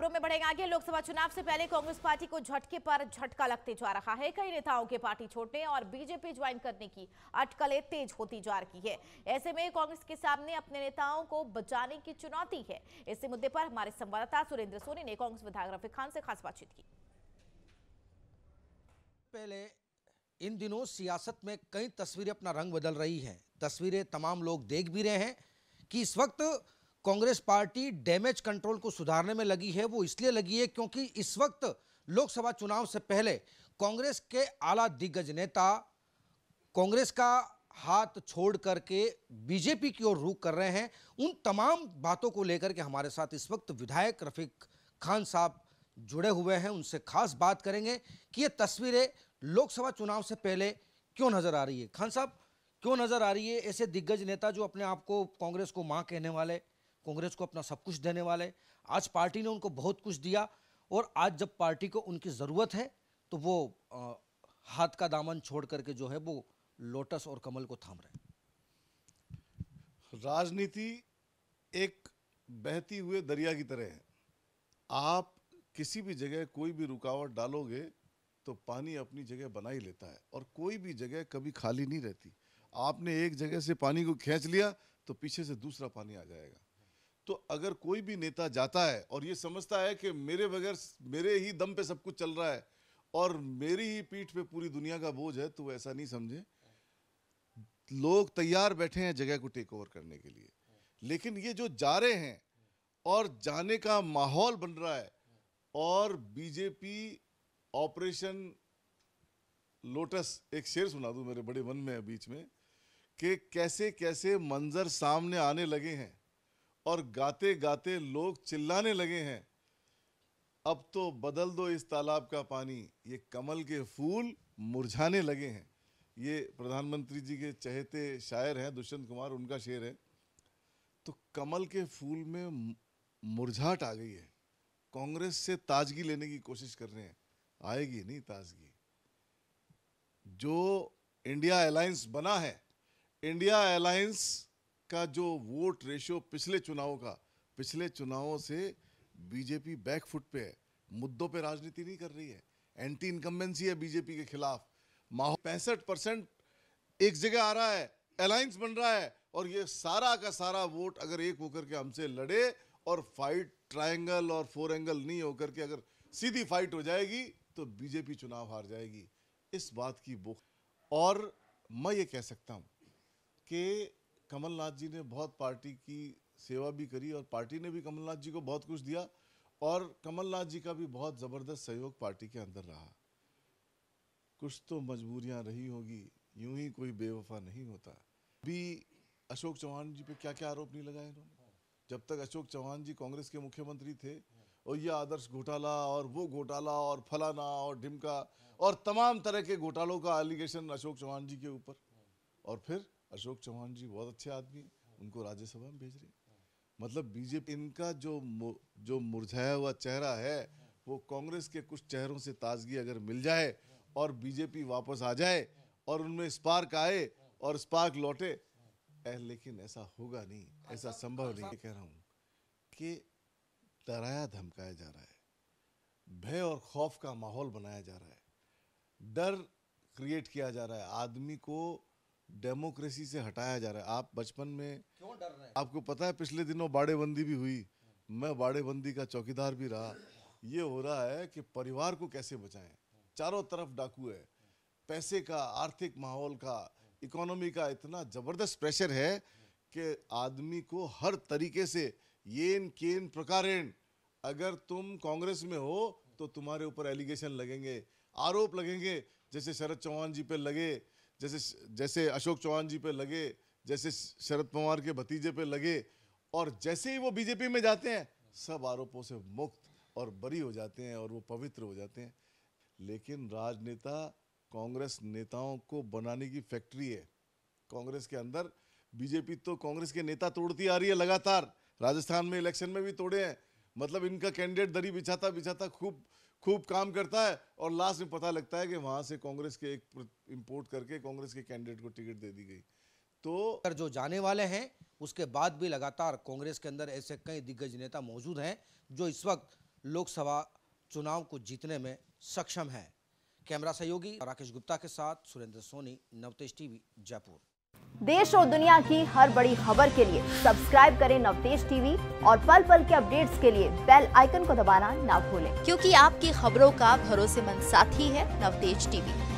खबरों में बढ़ेंगे आगे लोकसभा चुनाव से पहले कांग्रेस पार्टी को झटके पर झटका लगते जा रहा है कई नेताओं के पार्टी छोड़ने और बीजेपी ज्वाइन करने की अटकलें तेज होती जा रही है ऐसे में कांग्रेस के सामने अपने नेताओं को बचाने की चुनौती है इस मुद्दे पर हमारे संवाददाता सुरेंद्र सोनी ने कांग्रेस विधायक रफी खान से खास बातचीत की पहले इन दिनों सियासत में कई तस्वीरें अपना रंग बदल रही है तस्वीरें तमाम लोग देख भी रहे हैं कि इस वक्त कांग्रेस पार्टी डैमेज कंट्रोल को सुधारने में लगी है वो इसलिए लगी है क्योंकि इस वक्त लोकसभा चुनाव से पहले कांग्रेस के आला दिग्गज नेता कांग्रेस का हाथ छोड़ करके बीजेपी की ओर रुख कर रहे हैं उन तमाम बातों को लेकर के हमारे साथ इस वक्त विधायक रफीक खान साहब जुड़े हुए हैं उनसे खास बात करेंगे कि ये तस्वीरें लोकसभा चुनाव से पहले क्यों नजर आ रही है खान साहब क्यों नजर आ रही है ऐसे दिग्गज नेता जो अपने आप को कांग्रेस को मां कहने वाले कांग्रेस को अपना सब कुछ देने वाले आज पार्टी ने उनको बहुत कुछ दिया और आज जब पार्टी को उनकी ज़रूरत है तो वो आ, हाथ का दामन छोड़ करके जो है वो लोटस और कमल को थाम रहे राजनीति एक बहती हुए दरिया की तरह है आप किसी भी जगह कोई भी रुकावट डालोगे तो पानी अपनी जगह बना ही लेता है और कोई भी जगह कभी खाली नहीं रहती आपने एक जगह से पानी को खींच लिया तो पीछे से दूसरा पानी आ जाएगा तो अगर कोई भी नेता जाता है और ये समझता है कि मेरे बगैर मेरे ही दम पे सब कुछ चल रहा है और मेरी ही पीठ पे पूरी दुनिया का बोझ है तो ऐसा नहीं समझे लोग तैयार बैठे हैं जगह को टेक ओवर करने के लिए लेकिन ये जो जा रहे हैं और जाने का माहौल बन रहा है और बीजेपी ऑपरेशन लोटस एक शेर सुना दू मेरे बड़े मन में बीच में कि कैसे कैसे मंजर सामने आने लगे हैं और गाते गाते लोग चिल्लाने लगे हैं अब तो बदल दो इस तालाब का पानी ये कमल के फूल मुरझाने लगे हैं ये प्रधानमंत्री जी के चहेते शायर हैं दुष्यंत कुमार उनका शेर है तो कमल के फूल में मुरझाट आ गई है कांग्रेस से ताजगी लेने की कोशिश कर रहे हैं आएगी नहीं ताजगी जो इंडिया अलायंस बना है इंडिया अलायंस का जो वोट रेशियो पिछले चुनाव का पिछले चुनावों से बीजेपी बैकफुट पे है मुद्दों पे राजनीति नहीं कर रही है एंटी इनकम्बेंसी है बीजेपी के खिलाफ माहौल पैंसठ परसेंट एक जगह आ रहा है अलायंस बन रहा है और ये सारा का सारा वोट अगर एक होकर के हमसे लड़े और फाइट ट्रायंगल और फोर एंगल नहीं होकर के अगर सीधी फाइट हो जाएगी तो बीजेपी चुनाव हार जाएगी इस बात की बुक और मैं ये कह सकता हूँ कि कमलनाथ जी ने बहुत पार्टी की सेवा भी करी और पार्टी ने भी कमलनाथ जी को बहुत कुछ दिया और कमलनाथ जी का भी बहुत ज़बरदस्त सहयोग पार्टी के अंदर रहा कुछ तो मजबूरियां रही होगी यूं ही कोई बेवफा नहीं होता भी अशोक चौहान जी पे क्या क्या आरोप नहीं लगाए इन्होंने जब तक अशोक चौहान जी कांग्रेस के मुख्यमंत्री थे और यह आदर्श घोटाला और वो घोटाला और फलाना और ढिमका और तमाम तरह के घोटालों का एलिगेशन अशोक चौहान जी के ऊपर और फिर अशोक चौहान जी बहुत अच्छे आदमी उनको राज्यसभा में भेज रहे मतलब बीजेपी इनका जो जो मुरझाया हुआ चेहरा है वो कांग्रेस के कुछ चेहरों से ताजगी अगर मिल जाए और बीजेपी वापस आ जाए और उनमें स्पार्क आए और स्पार्क लौटे लेकिन ऐसा होगा नहीं ऐसा संभव नहीं कह रहा हूँ कि डराया धमकाया जा रहा है भय और खौफ का माहौल बनाया जा रहा है डर क्रिएट किया जा रहा है आदमी को डेमोक्रेसी से हटाया जा रहा है आप बचपन में क्यों डर रहे हैं आपको पता है पिछले दिनों बाड़ेबंदी भी हुई मैं बाड़ेबंदी का चौकीदार भी रहा ये हो रहा है कि परिवार को कैसे बचाएं चारों तरफ डाकू है पैसे का आर्थिक माहौल का इकोनॉमी का इतना ज़बरदस्त प्रेशर है कि आदमी को हर तरीके से येन केन प्रकारेण अगर तुम कांग्रेस में हो तो तुम्हारे ऊपर एलिगेशन लगेंगे आरोप लगेंगे जैसे शरद चौहान जी पे लगे जैसे जैसे अशोक चौहान जी पे लगे जैसे शरद पवार के भतीजे पे लगे और जैसे ही वो बीजेपी में जाते हैं सब आरोपों से मुक्त और बरी हो जाते हैं और वो पवित्र हो जाते हैं लेकिन राजनेता कांग्रेस नेताओं को बनाने की फैक्ट्री है कांग्रेस के अंदर बीजेपी तो कांग्रेस के नेता तोड़ती आ रही है लगातार राजस्थान में इलेक्शन में भी तोड़े हैं मतलब इनका कैंडिडेट दरी बिछाता बिछाता खूब खूब काम करता है और लास्ट में पता लगता है कि वहां से कांग्रेस के एक इम्पोर्ट करके कांग्रेस के कैंडिडेट को टिकट दे दी गई तो जो जाने वाले हैं उसके बाद भी लगातार कांग्रेस के अंदर ऐसे कई दिग्गज नेता मौजूद हैं जो इस वक्त लोकसभा चुनाव को जीतने में सक्षम है कैमरा सहयोगी राकेश गुप्ता के साथ सुरेंद्र सोनी नवतेज टीवी जयपुर देश और दुनिया की हर बड़ी खबर के लिए सब्सक्राइब करें नवदेश टीवी और पल पल के अपडेट्स के लिए बेल आइकन को दबाना ना भूलें क्योंकि आपकी खबरों का भरोसेमंद साथी है नवदेश टीवी